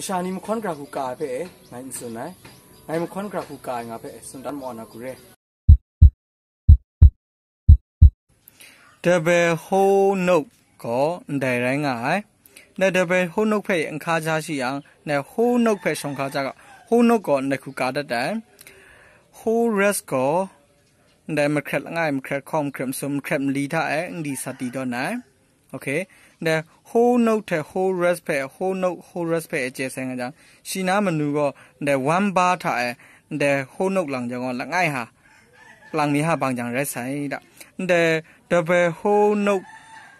မရှာနီမခွန်ကရာကူကာဖဲနိုင်စွန်နိုင်နိုင်မခွန်ကရာကူကာငါဖဲစွန်တန်မောနာကူရဲတဘဲဟိုးနုတ်ကောဒိုင်ရိုင်းငါနဲ့တဘဲဟိုးနုတ်ဖဲအခါချရှိအောင်နဲ့ဟိုးနုတ်ဖဲဆောင်ခါကြကဟိုးနုတ်ကောနခုကာတတန်ဟိုးရက်ကောဒိုင်မခရက်ငိုင်မခရက်ခွန်ခရမ်စုံခရမ်လီတာအန်ဒီစတီတော့နိုင် okay the whole note the whole respect whole note whole respect အကျယ်ဆိုင်ကကြောင့်ရှီနာမနူက the one bar ထား the whole note လောင်ကြောင့်လငိုင်ဟာလောင်နေဟာဘောင်ကြောင့်ရက်ဆိုင်တာ the double whole note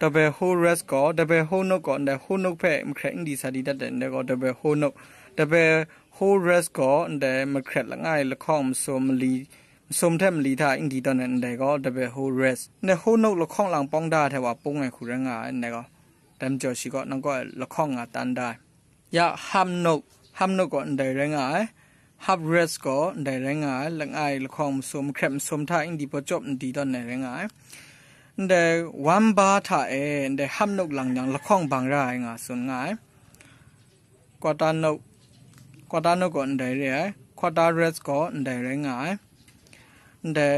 double whole rest က double whole note က the whole note ဖဲမခရင်ဒီစာဒီတတ်တဲ့ double whole note double whole rest က the မခရက်လငိုင်လခေါမဆိုမလီสมเทมลีทาอิงดีตอนนั้นได้ก็ดับเบิลโฮเรสในโฮนกละข้องหลังป้องได้แต่ว่าป้องไงคุเรงอ่ะในก็แต่มจอชิก็นั่งก็ละข้องอ่ะตันได้ยาฮัมนกฮัมนกก็ได้เรงอ่ะฮับเรสก็ได้เรงอ่ะหลังไอละข้องสมแคมสมทาอิงดีประจบดีตอนไหนเรงอ่ะเดวันบาทาเอเดฮัมนกหลังยังละข้องบางรายอ่ะส่วนง่ายกวาตานกกวาตานกก็ได้เรียควาตาเรสก็ได้เรงอ่ะแต่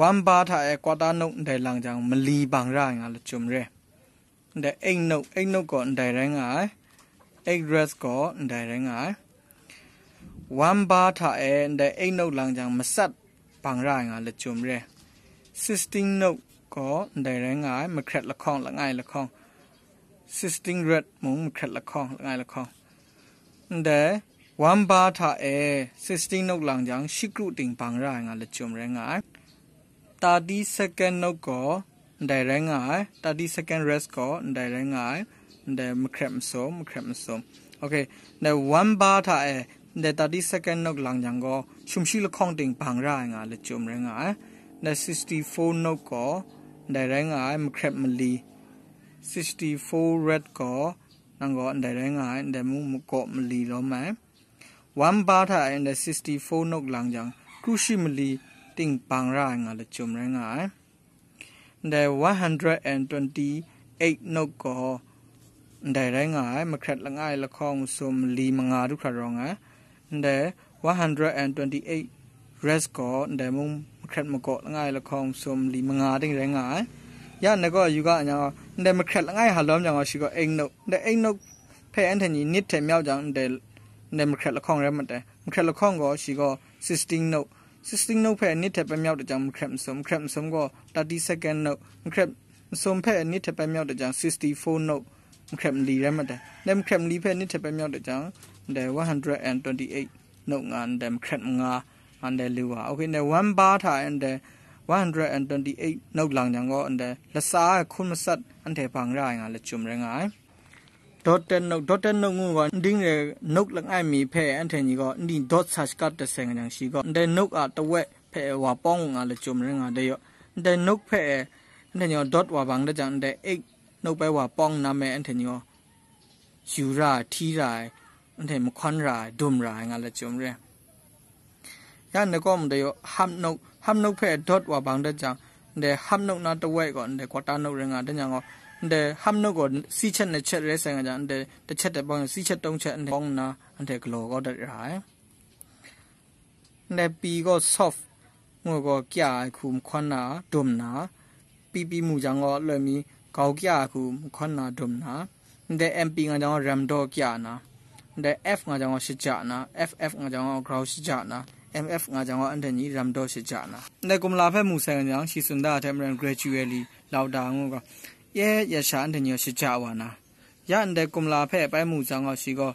วันบาถ่ายกวาดานุกแต่หลังจากมันลีบางร่างอ่ะจุ่มเร่แต่เอ็งนุกเอ็งนุกก่อนแต่แรงอ่ะเอ็กเรสก่อนแต่แรงอ่ะวันบาถ่ายแต่เอ็งนุกหลังจากมันสัตบางร่างอ่ะจุ่มเร่ซิสติงนุกก่อนแต่แรงอ่ะมันแคร์ละครละง่ายละครซิสติงเรดมุงมันแคร์ละครละง่ายละครแต่ဝမ်ဘာထာအဲ16နောက်လောင်ကြောင်ရှိကရုတင်ပန်ရငါလချုံရငါ30 second နောက်ကိုဒိုင်ရငါ30 second rest ကိုဒိုင်ရငါဒဲမခရမ်ဆိုမခရမ်ဆိုโอเคဒဲဝမ်ဘာထာအဲဒဲ30 second နောက်လောင်ကြောင်ကိုชุมရှိလခေါင်တင်ပန်ရငါလချုံရငါဒဲ64နောက်ကိုဒိုင်ရငါမခရမ်မလီ64 red ကိုနငောဒိုင်ရငါဒဲမူမကောမလီလောမန်1 bata and 64 nok lang jang kushimli ting pangra nga le chum ra nga the 128 nok ko dai ra nga ma khat la ngai la khong sum li ma nga du kha ro nga the 128 res ko the mum ခရက်မကောငိုင်လခေါင်စုံလီမငါတင်ရငါရနကောယူကညာတဲ့မခရက်ငိုင်ဟာလောမြောင်ရှိကအိမ်နုတ်တဲ့အိမ်နုတ်ဖဲအန်ထန်ကြီးနစ်ထဲမြောက်ကြောင်တဲ့เดมเครดละข้องแล้วมันแต่มเครดละข้องก็ชีก็16 note 16 note ဖဲနိထက်ပဲမြောက်တကြောင်မခရက်မစုံခရက်မစုံက30 second note မခရက်မစုံဖဲနိထက်ပဲမြောက်တကြောင်64 note မခရက်မလီရမတဲ့နမ်ခရက်မလီဖဲနိထက်ပဲမြောက်တကြောင်ဒဲ128 note ငန်ဒမ်ခရက်ငါအန်ဒဲလူဟာโอเคနဲ့1 bar ထားအန်ဒဲ128 note လောင်ကြောင်ကအန်ဒဲလစာခွန်းမဆက်အန်တဲ့ဘန်ရိုင်းငါလချုံရငိုင်းဒေါ်တနုဒေါ်တနုငုကဒင်းရနုတ်လငိုင်မီဖဲအန်ထန်ကြီးကဒီဒေါ်ဆတ်ကတ်တဆင်ငန်ရှိကဒဲနုတ်အတဝက်ဖဲဝါပေါငါလချုံရငါဒဲရဒဲနုတ်ဖဲအန်ထန်ကြီးဒေါ်ဝါဘန်ဒကြန်ဒဲအိတ်နုတ်ပဲဝါပေါငနာမဲအန်ထန်ကြီးယူရာထီရာအန်ထန်မခွန်ရာဒုံရာငါလချုံရရန်နကောမဒဲရဟမ်နုတ်ဟမ်နုတ်ဖဲဒေါ်ဝါဘန်ဒကြန်ဒဲဟမ်နုတ်နာတဝက်ကောဒဲကွာတာနုတ်ရငါဒညာကောတဲ့ဟမ်နုကိုစီချက်နဲ့ချက်ရဲဆိုင်ကကြန်တဲ့တစ်ချက်တဲ့ပေါင်းစီချက်တုံးချက်နဲ့ပေါင်းနာအန်တဲ့ဂလောကောတဲ့ဟာနဲ့ပီကို soft ငိုကိုကြာခုခွန်းနာဒုံနာ ပီပီမူကြောင့်တော့လွယ်မီ ကောက်ကြာခုခွန်းနာဒုံနာတဲ့ MP ငါကြောင့် RAM တော့ကြာနာတဲ့ F ငါကြောင့်ရှစ်ကြနာ FF ငါကြောင့် ground ရှစ်ကြနာ MF ငါကြောင့်အန်တနီ RAM တော့ရှစ်ကြနာနဲ့ကုမလာဖက်မူဆိုင်ကြောင့်ရှီစွန်ဒါအထက်မရန် gradually လောက်တာငိုကရဲရရှာအန်တညောရှိကြဝါနာရန်တဲ့ကုမလာဖဲပိုင်မှုဆောင်ကရှိကော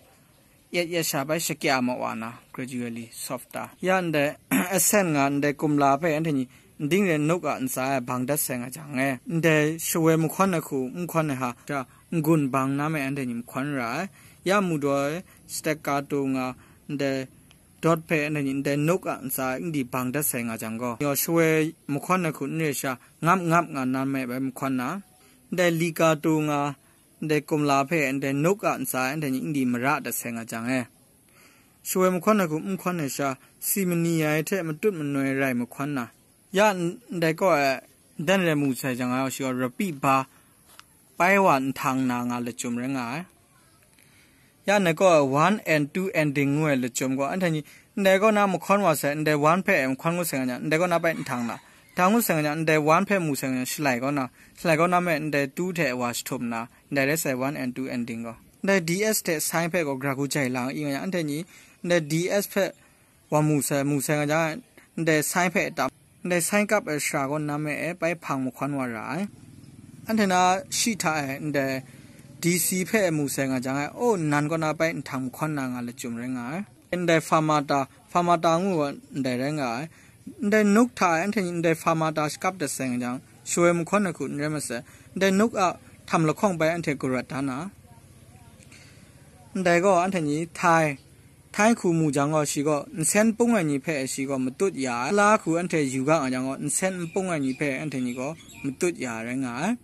ရက်ရရှာပိုင်ရှိကြမဝါနာ gradually softer ရန်တဲ့ ascent ငန်တဲ့ကုမလာဖဲအန်တညဒင်းရနုကန်စာဘန်ဒတ်ဆန်အချောင်းငယ်ဒေရှဝဲမခွန်နခုမခွန်နဟာတာငွန်းဘန်နာမဲအန်တဲ့ညမခွန်ရာရမှုတော့စတက်ကာတိုငါဒေ dot pe an in the nok an sa in di bang da senga jango yo shwe mukhon na khun ne sha ngam ngam nga nan me ba mukhon na แต่ลีกาตูงาแต่กุมลาเพนแต่นกอันสายแต่ยิ่งดีมระแต่เสงอาจังเอช่วยมควันนะกุมควันเนชาซีมนีไอเทมันตุดมันหน่วยไรมควันนะย่านแต่ก็ဒန်ရမူဆိုင်ကြောင့်အောင်ရှိော်ရပိဘာပိုင်ဝန်ထန်းနာငါလချုံရငါရနကော1 and 2 ending ဝဲလချုံကောအန်ထန်ကြီးနေကောနာမခွန်ဝါဆန်တဲ့1ဖဲခွန်ကိုဆန်ညာနေကောနာပိုင်ထန်းနာတောင်းဆန်ညာတဲ့1ဖက်မှုဆန်ညာရှိလိုက်ကောနော်ရှိလိုက်ကောနာမဲ့တဲ့2ထဲဝါစထုမနာတဲ့လဲ7 and 2 ending ကောတဲ့ DS တဲ့ sign ဖက်ကို graph ကိုကြိုက်လောင်းအင်းညာအန်တဲ့ညီတဲ့ DS ဖက်ဝမှုဆန်မှုဆန်ညာတဲ့ sign ဖက်တာတဲ့ sign up အရှာကောနာမဲ့ပိုင်ဖောင်မခွန်ဝရိုင်းအန်တနာရှိထားတဲ့ DC ဖက်မှုဆန်ညာအိုနန်ကောနာပိုင်ထမ်ခွန်နာငါလจุมရငါအန်တဲ့ farmata farmata ငူတဲ့ရငါ de nuk tha an thin de farma ta skap de seng jang shwem khon ku ne ma se de nuk a tham la khong bai an the kurat ta na de go an thin ni thai thai khu mu jang go shi go sen pung an ni phe shi go mutut ya la khu an the yu ga an jang go sen pung an ni phe an thin ni go mutut ya re nga